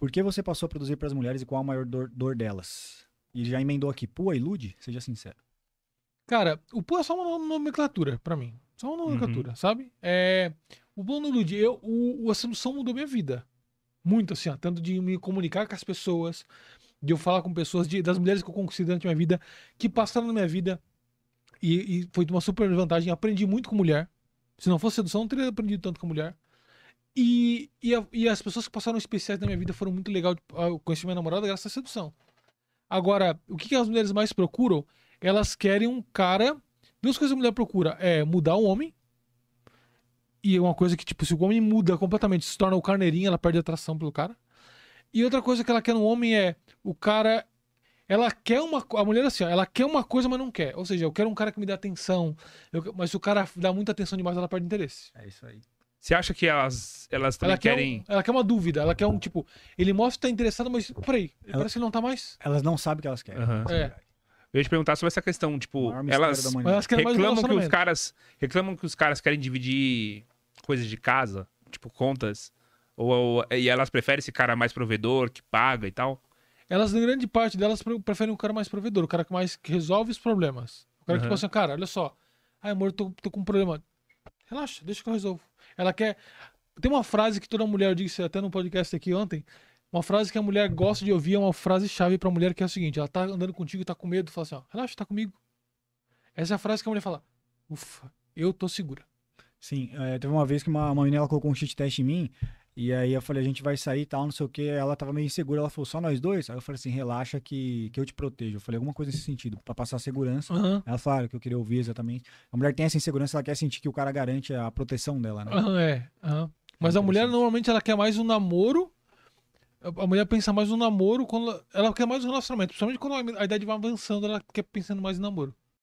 Por que você passou a produzir para as mulheres e qual a maior dor, dor delas? E já emendou aqui, Pua e Lude? Seja sincero. Cara, o Pua é só uma nomenclatura para mim. Só uma nomenclatura, uhum. sabe? É, o Plano Lude, eu, o, a mudou minha vida. Muito, assim, ó, tanto de me comunicar com as pessoas, de eu falar com pessoas, de, das mulheres que eu conquistei durante a minha vida, que passaram na minha vida, e, e foi uma super vantagem. Aprendi muito com mulher. Se não fosse sedução, não teria aprendido tanto com mulher. E, e, a, e, as pessoas que passaram especiais na minha vida foram muito legais. Tipo, ah, eu conheci minha namorada graças à sedução. Agora, o que, que as mulheres mais procuram? Elas querem um cara. Duas coisas que a mulher procura: é mudar o homem. E é uma coisa que, tipo, se o homem muda completamente, se torna o carneirinho, ela perde atração pelo cara. E outra coisa que ela quer no homem é o cara. Ela quer uma. A mulher é assim, ó, ela quer uma coisa, mas não quer. Ou seja, eu quero um cara que me dê atenção. Eu, mas se o cara dá muita atenção demais, ela perde interesse. É isso aí. Você acha que elas, elas também ela quer querem. Um, ela quer uma dúvida, ela quer um tipo. Ele mostra que tá interessado, mas peraí, ela... parece que ele não tá mais. Elas não sabem o que elas querem. Uhum. É. Eu ia te perguntar sobre essa questão, tipo, elas, elas reclamam que os caras reclamam que os caras querem dividir coisas de casa, tipo contas, ou, ou, e elas preferem esse cara mais provedor que paga e tal. Elas, na grande parte delas, preferem o cara mais provedor, o cara que mais resolve os problemas. O cara uhum. que tipo assim, cara, olha só, ai amor, tô, tô com um problema, Relaxa, deixa que eu resolvo. Ela quer. Tem uma frase que toda mulher disse até no podcast aqui ontem. Uma frase que a mulher gosta de ouvir é uma frase chave pra mulher que é a seguinte: ela tá andando contigo, tá com medo, fala assim, ó, relaxa, tá comigo. Essa é a frase que a mulher fala: ufa, eu tô segura. Sim, é, teve uma vez que uma, uma menina colocou um cheat test em mim, e aí eu falei, a gente vai sair e tal, não sei o que. Ela tava meio insegura, ela falou, só nós dois? Aí eu falei assim, relaxa que, que eu te protejo. Eu falei alguma coisa nesse sentido, para passar segurança. Uhum. Ela falou, ah, que eu queria ouvir exatamente. A mulher tem essa insegurança, ela quer sentir que o cara garante a proteção dela, né? Uhum, é. Uhum. Mas a então, mulher assim normalmente ela quer mais um namoro. A mulher pensa mais no namoro quando ela, ela quer mais um relacionamento, principalmente quando a idade vai avançando, ela quer pensando mais em namoro.